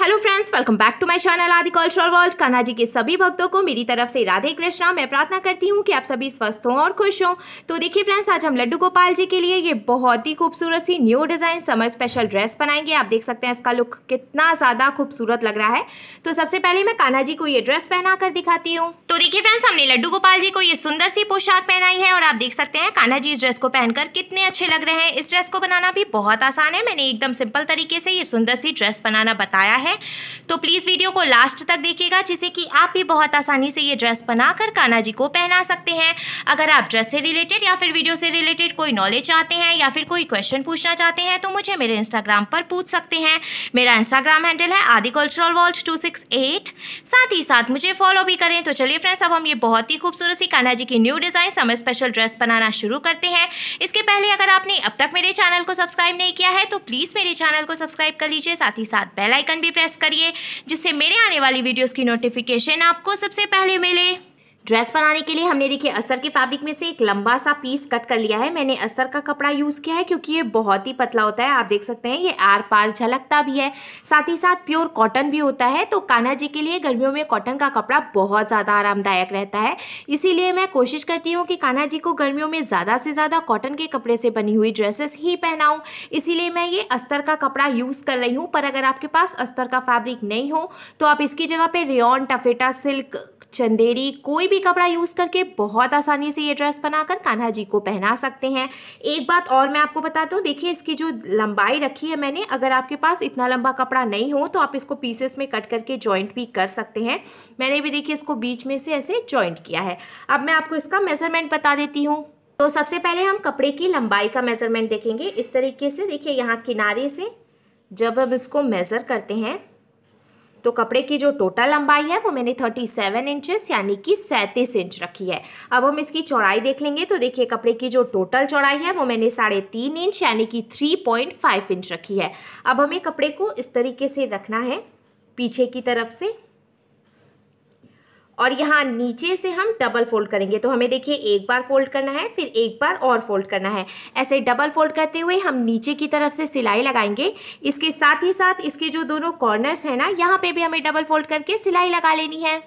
hello friends welcome back to my channel Aadi cultural world Kanha ji के सभी भक्तों को मेरी तरफ से राधे कृष्णा मैं प्रार्थना करती हूँ कि आप सभी स्वस्थ हों और खुश हों तो देखिए फ्रेंड्स आज हम लड्डू गोपाल जी के लिए ये बहुत ही खूबसूरत सी new design summer special dress बनाएंगे आप देख सकते हैं इसका लुक कितना ज़्यादा खूबसूरत लग रहा है तो सबसे पहले मैं कान्हा जी को ये ड्रेस पहना कर दिखाती हूँ तो देखिए फ्रेंड्स हमने लड्डू गोपाल जी को ये सुंदर सी पोशाक पहनाई है और आप देख सकते हैं कान्हा जी इस ड्रेस को पहनकर कितने अच्छे लग रहे हैं इस ड्रेस को बनाना भी बहुत आसान है मैंने एकदम सिंपल तरीके से ये सुंदर सी ड्रेस बनाना बताया है है तो प्लीज़ वीडियो को लास्ट तक देखिएगा जिससे कि आप भी बहुत आसानी से ये ड्रेस बनाकर कान्हा जी को पहना सकते हैं अगर आप ड्रेस से रिलेटेड या फिर वीडियो से रिलेटेड कोई नॉलेज चाहते हैं या फिर कोई क्वेश्चन पूछना चाहते हैं तो मुझे मेरे इंस्टाग्राम पर पूछ सकते हैं मेरा इंस्टाग्राम हैंडल है Aadi cultural world two six eight साथ ही साथ मुझे फॉलो भी करें तो चलिए फ्रेंड्स अब हम ये बहुत ही खूबसूरत सी कान्हा जी की new design summer special dress बनाना शुरू करते हैं इसके पहले अगर आपने अब तक मेरे चैनल को सब्सक्राइब नहीं किया है तो प्लीज़ मेरे चैनल को सब्सक्राइब कर लीजिए साथ ही साथ बेलाइकन भी प्रेस करिए जिससे मेरे आने वाली वीडियोज़ की नोटिफिकेशन आपको सबसे पहले मिले ड्रेस बनाने के लिए हमने देखिए अस्तर के फैब्रिक में से एक लंबा सा पीस कट कर लिया है मैंने अस्तर का कपड़ा यूज़ किया है क्योंकि ये बहुत ही पतला होता है आप देख सकते हैं ये आर पार झलकता भी है साथ ही साथ प्योर कॉटन भी होता है तो कान्हा जी के लिए गर्मियों में कॉटन का कपड़ा बहुत ज़्यादा आरामदायक रहता है इसीलिए मैं कोशिश करती हूँ कि कान्हा जी को गर्मियों में ज़्यादा से ज़्यादा कॉटन के कपड़े से बनी हुई ड्रेसेस ही पहनाऊँ इसीलिए मैं ये अस्तर का कपड़ा यूज़ कर रही हूँ पर अगर आपके पास अस्तर का फैब्रिक नहीं हो तो आप इसकी जगह पर रेन टफेटा सिल्क चंदेरी कोई भी कपड़ा यूज़ करके बहुत आसानी से ये ड्रेस बनाकर कान्हा जी को पहना सकते हैं एक बात और मैं आपको बता दूँ देखिए इसकी जो लंबाई रखी है मैंने अगर आपके पास इतना लंबा कपड़ा नहीं हो तो आप इसको पीसेस में कट करके ज्वाइंट भी कर सकते हैं मैंने भी देखिए इसको बीच में से ऐसे ज्वाइंट किया है अब मैं आपको इसका मेजरमेंट बता देती हूँ तो सबसे पहले हम कपड़े की लंबाई का मेजरमेंट देखेंगे इस तरीके से देखिए यहाँ किनारे से जब हम इसको मेज़र करते हैं तो कपड़े की जो टोटल लंबाई है वो मैंने थर्टी सेवन इंचेस यानी कि सैंतीस इंच रखी है अब हम इसकी चौड़ाई देख लेंगे तो देखिए कपड़े की जो टोटल चौड़ाई है वो मैंने साढ़े तीन इंच यानी कि थ्री पॉइंट फाइव इंच रखी है अब हमें कपड़े को इस तरीके से रखना है पीछे की तरफ से और यहाँ नीचे से हम डबल फोल्ड करेंगे तो हमें देखिए एक बार फोल्ड करना है फिर एक बार और फोल्ड करना है ऐसे डबल फोल्ड करते हुए हम नीचे की तरफ से सिलाई लगाएंगे इसके साथ ही साथ इसके जो दोनों कॉर्नर्स हैं ना यहाँ पे भी हमें डबल फोल्ड करके सिलाई लगा लेनी है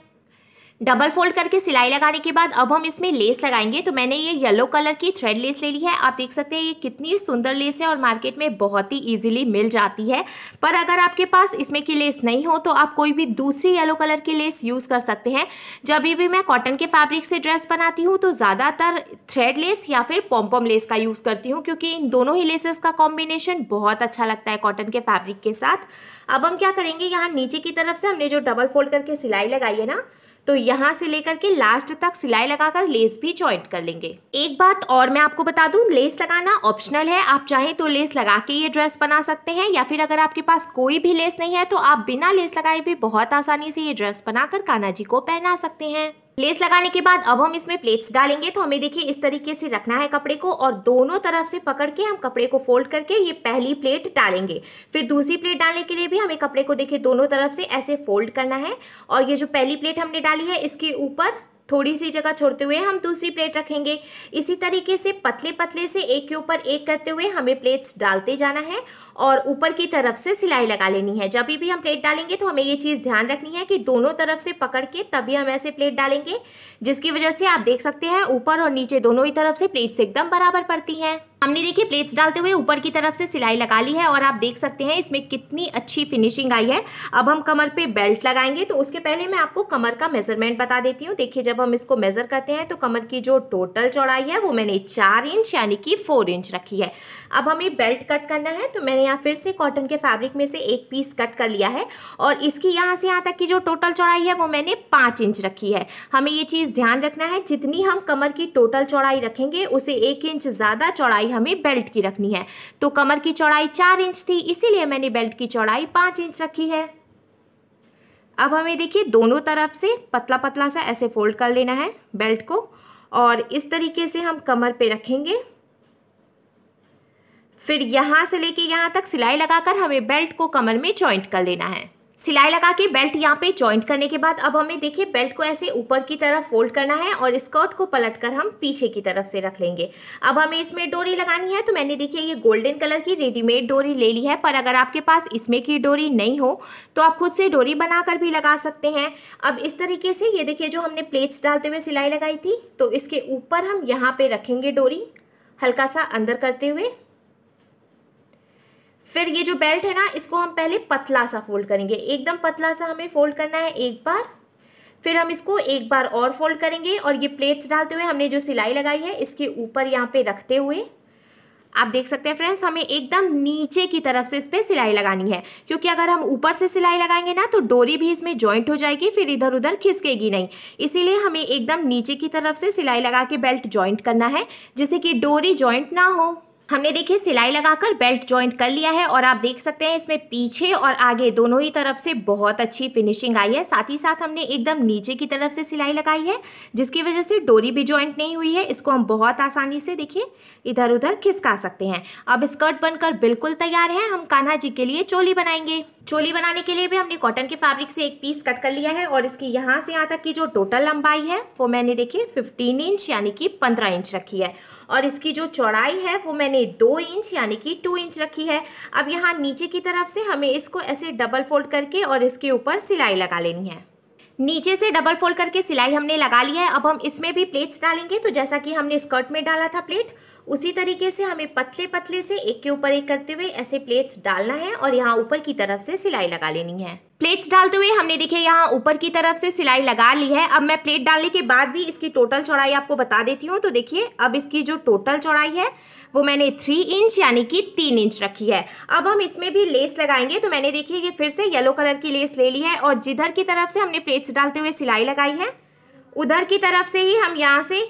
डबल फोल्ड करके सिलाई लगाने के बाद अब हम इसमें लेस लगाएंगे तो मैंने ये येलो कलर की थ्रेड लेस ले ली है आप देख सकते हैं ये कितनी सुंदर लेस है और मार्केट में बहुत ही इजीली मिल जाती है पर अगर आपके पास इसमें की लेस नहीं हो तो आप कोई भी दूसरी येलो कलर की लेस यूज़ कर सकते हैं जब भी मैं कॉटन के फैब्रिक से ड्रेस बनाती हूँ तो ज़्यादातर थ्रेड लेस या फिर पॉम्पम लेस का यूज़ करती हूँ क्योंकि इन दोनों ही लेसेस का कॉम्बिनेशन बहुत अच्छा लगता है कॉटन के फैब्रिक के साथ अब हम क्या करेंगे यहाँ नीचे की तरफ से हमने जो डबल फोल्ड करके सिलाई लगाई है ना तो यहाँ से लेकर के लास्ट तक सिलाई लगाकर लेस भी ज्वाइंट कर लेंगे एक बात और मैं आपको बता दूं लेस लगाना ऑप्शनल है आप चाहें तो लेस लगा के ये ड्रेस बना सकते हैं या फिर अगर आपके पास कोई भी लेस नहीं है तो आप बिना लेस लगाए भी बहुत आसानी से ये ड्रेस बनाकर कान्हा जी को पहना सकते हैं लेस लगाने के बाद अब हम इसमें प्लेट्स डालेंगे तो हमें देखिए इस तरीके से रखना है कपड़े को और दोनों तरफ से पकड़ के हम कपड़े को फोल्ड करके ये पहली प्लेट डालेंगे फिर दूसरी प्लेट डालने के लिए भी हमें कपड़े को देखिए दोनों तरफ से ऐसे फोल्ड करना है और ये जो पहली प्लेट हमने डाली है इसके ऊपर थोड़ी सी जगह छोड़ते हुए हम दूसरी प्लेट रखेंगे इसी तरीके से पतले पतले से एक के ऊपर एक करते हुए हमें प्लेट्स डालते जाना है और ऊपर की तरफ से सिलाई लगा लेनी है जब भी हम प्लेट डालेंगे तो हमें ये चीज़ ध्यान रखनी है कि दोनों तरफ से पकड़ के तभी हम ऐसे प्लेट डालेंगे जिसकी वजह से आप देख सकते हैं ऊपर और नीचे दोनों ही तरफ से प्लेट्स एकदम बराबर पड़ती हैं हमने देखिए प्लेट्स डालते हुए ऊपर की तरफ से सिलाई लगा ली है और आप देख सकते हैं इसमें कितनी अच्छी फिनिशिंग आई है अब हम कमर पे बेल्ट लगाएंगे तो उसके पहले मैं आपको कमर का मेजरमेंट बता देती हूँ देखिए जब हम इसको मेजर करते हैं तो कमर की जो टोटल चौड़ाई है वो मैंने चार इंच यानी कि फोर इंच रखी है अब हमें बेल्ट कट करना है तो मैंने यहाँ फिर से कॉटन के फैब्रिक में से एक पीस कट कर लिया है और इसकी यहाँ से यहाँ तक की जो टोटल चौड़ाई है वो मैंने पाँच इंच रखी है हमें ये चीज़ ध्यान रखना है जितनी हम कमर की टोटल चौड़ाई रखेंगे उसे एक इंच ज़्यादा चौड़ाई चौड़ाई हमें बेल्ट की रखनी है तो कमर की चौड़ाई चार इंच थी इसीलिए मैंने बेल्ट की चौड़ाई पाँच इंच रखी है अब हमें देखिए दोनों तरफ से पतला पतला सा ऐसे फोल्ड कर लेना है बेल्ट को और इस तरीके से हम कमर पे रखेंगे फिर यहाँ से लेके यहाँ तक सिलाई लगाकर हमें बेल्ट को कमर में जॉइंट कर लेना है सिलाई लगा के बेल्ट यहाँ पे जॉइंट करने के बाद अब हमें देखिए बेल्ट को ऐसे ऊपर की तरफ फोल्ड करना है और स्कर्ट को पलट कर हम पीछे की तरफ से रख लेंगे अब हमें इसमें डोरी लगानी है तो मैंने देखिए ये गोल्डन कलर की रेडीमेड डोरी ले ली है पर अगर आपके पास इसमें की डोरी नहीं हो तो आप खुद से डोरी बनाकर भी लगा सकते हैं अब इस तरीके से ये देखिए जो हमने प्लेट्स डालते हुए सिलाई लगाई थी तो इसके ऊपर हम यहाँ पर रखेंगे डोरी हल्का सा अंदर करते हुए फिर ये जो बेल्ट है ना इसको हम पहले पतला सा फोल्ड करेंगे एकदम पतला सा हमें फोल्ड करना है एक बार फिर हम इसको एक बार और फोल्ड करेंगे और ये प्लेट्स डालते हुए हमने जो सिलाई लगाई है इसके ऊपर यहाँ पे रखते हुए आप देख सकते हैं फ्रेंड्स हमें एकदम नीचे की तरफ से इस पर सिलाई लगानी है क्योंकि अगर हम ऊपर से सिलाई लगाएंगे ना तो डोरी भी इसमें ज्वाइंट हो जाएगी फिर इधर उधर खिसकेगी नहीं इसीलिए हमें एकदम नीचे की तरफ से सिलाई लगा के बेल्ट ज्वाइंट करना है जैसे कि डोरी ज्वाइंट ना हो हमने देखिए सिलाई लगाकर बेल्ट ज्वाइंट कर लिया है और आप देख सकते हैं इसमें पीछे और आगे दोनों ही तरफ से बहुत अच्छी फिनिशिंग आई है साथ ही साथ हमने एकदम नीचे की तरफ से सिलाई लगाई है जिसकी वजह से डोरी भी ज्वाइंट नहीं हुई है इसको हम बहुत आसानी से देखिए इधर उधर खिसका सकते हैं अब स्कर्ट बनकर बिल्कुल तैयार है हम कान्हा जी के लिए चोली बनाएंगे चोली बनाने के लिए भी हमने कॉटन के फैब्रिक से एक पीस कट कर लिया है और इसकी यहाँ से यहाँ तक की जो टोटल लंबाई है वो मैंने देखिए 15 इंच यानी कि 15 इंच रखी है और इसकी जो चौड़ाई है वो मैंने दो इंच यानी कि टू इंच रखी है अब यहाँ नीचे की तरफ से हमें इसको ऐसे डबल फोल्ड करके और इसके ऊपर सिलाई लगा लेनी है नीचे से डबल फोल्ड करके सिलाई हमने लगा लिया है अब हम इसमें भी प्लेट्स डालेंगे तो जैसा कि हमने स्कर्ट में डाला था प्लेट उसी तरीके से हमें पतले पतले से एक के ऊपर एक करते हुए ऐसे प्लेट्स डालना है और यहाँ ऊपर की तरफ से सिलाई लगा लेनी है प्लेट्स डालते हुए हमने देखिए यहाँ ऊपर की तरफ से सिलाई लगा ली है अब मैं प्लेट डालने के बाद भी इसकी टोटल चौड़ाई आपको बता देती हूँ तो देखिए अब इसकी जो टोटल चौड़ाई है वो मैंने थ्री इंच यानी कि तीन इंच रखी है अब हम इसमें भी लेस लगाएंगे तो मैंने देखिए ये फिर से येलो कलर की लेस ले ली है और जिधर की तरफ से हमने प्लेट्स डालते हुए सिलाई लगाई है उधर की तरफ से ही हम यहाँ से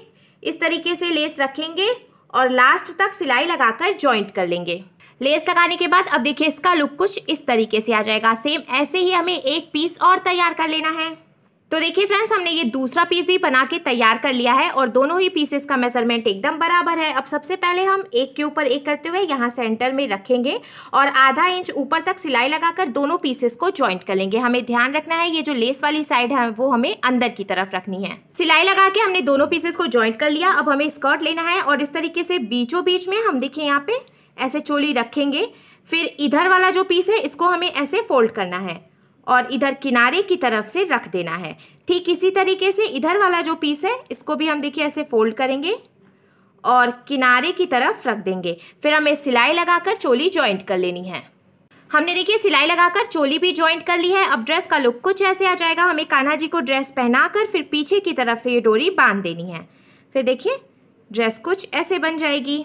इस तरीके से लेस रखेंगे और लास्ट तक सिलाई लगाकर जॉइंट कर लेंगे लेस लगाने के बाद अब देखिए इसका लुक कुछ इस तरीके से आ जाएगा सेम ऐसे ही हमें एक पीस और तैयार कर लेना है तो देखिए फ्रेंड्स हमने ये दूसरा पीस भी बना के तैयार कर लिया है और दोनों ही पीसेस का मेजरमेंट एकदम बराबर है अब सबसे पहले हम एक के ऊपर एक करते हुए यहाँ सेंटर में रखेंगे और आधा इंच ऊपर तक सिलाई लगाकर दोनों पीसेस को ज्वाइंट कर लेंगे हमें ध्यान रखना है ये जो लेस वाली साइड है वो हमें अंदर की तरफ रखनी है सिलाई लगा के हमने दोनों पीसेस को ज्वाइंट कर लिया अब हमें स्कर्ट लेना है और इस तरीके से बीचों बीच में हम देखिए यहाँ पे ऐसे चोली रखेंगे फिर इधर वाला जो पीस है इसको हमें ऐसे फोल्ड करना है और इधर किनारे की तरफ से रख देना है ठीक इसी तरीके से इधर वाला जो पीस है इसको भी हम देखिए ऐसे फोल्ड करेंगे और किनारे की तरफ रख देंगे फिर हमें सिलाई लगाकर चोली ज्वाइंट कर लेनी है हमने देखिए सिलाई लगाकर चोली भी ज्वाइंट कर ली है अब ड्रेस का लुक कुछ ऐसे आ जाएगा हमें कान्हा जी को ड्रेस पहनाकर फिर पीछे की तरफ से ये डोरी बांध देनी है फिर देखिए ड्रेस कुछ ऐसे बन जाएगी